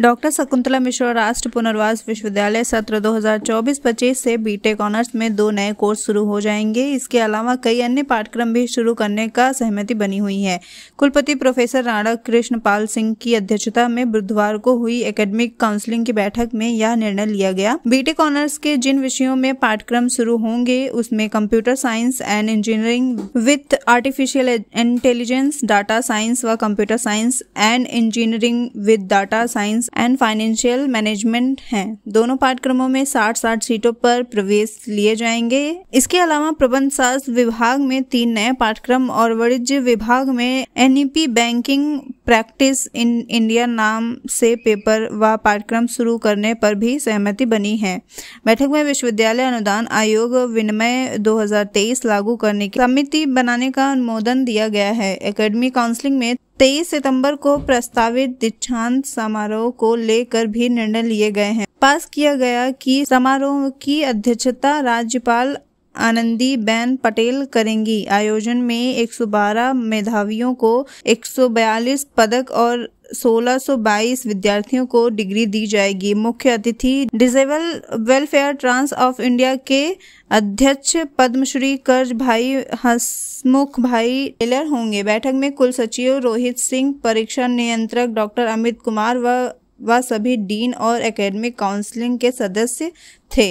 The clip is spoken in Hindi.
डॉक्टर शकुंतला मिश्रा राष्ट्र पुनर्वास विश्वविद्यालय सत्र 2024-25 से बीटेक ऑनर्स में दो नए कोर्स शुरू हो जाएंगे इसके अलावा कई अन्य पाठ्यक्रम भी शुरू करने का सहमति बनी हुई है कुलपति प्रोफेसर राणा कृष्ण पाल सिंह की अध्यक्षता में बुधवार को हुई एकेडमिक काउंसिलिंग की बैठक में यह निर्णय लिया गया बीटेक ऑनर्स के जिन विषयों में पाठ्यक्रम शुरू होंगे उसमें computer science and engineering with artificial intelligence data science व computer science and engineering with data science and financial management हैं दोनों पाठ्यक्रमों में साठ साठ सीटों पर प्रवेश लिए जाएंगे इसके अलावा प्रबंध शास्त्र विभाग में तीन नए पाठ्यक्रम और वाणिज्य विभाग में एन बैंकिंग प्रैक्टिस इन इंडिया नाम से पेपर व पाठ्यक्रम शुरू करने पर भी सहमति बनी है बैठक में विश्वविद्यालय अनुदान आयोग विनिमय 2023 लागू करने की समिति बनाने का अनुमोदन दिया गया है एकेडमी काउंसलिंग में तेईस सितंबर को प्रस्तावित दीक्षांत समारोह को लेकर भी निर्णय लिए गए हैं पास किया गया कि समारोह की अध्यक्षता राज्यपाल आनंदी बैन पटेल करेंगी आयोजन में 112 मेधावियों को 142 पदक और 1622 विद्यार्थियों को डिग्री दी जाएगी मुख्य अतिथि disable welfare trust of India के अध्यक्ष पद्मश्री कर्ज भाई हसमुख भाई टेलर होंगे बैठक में कुल सचिव रोहित सिंह परीक्षा नियंत्रक डॉक्टर अमित कुमार व व सभी डीन और एकेडमिक काउंसलिंग के सदस्य थे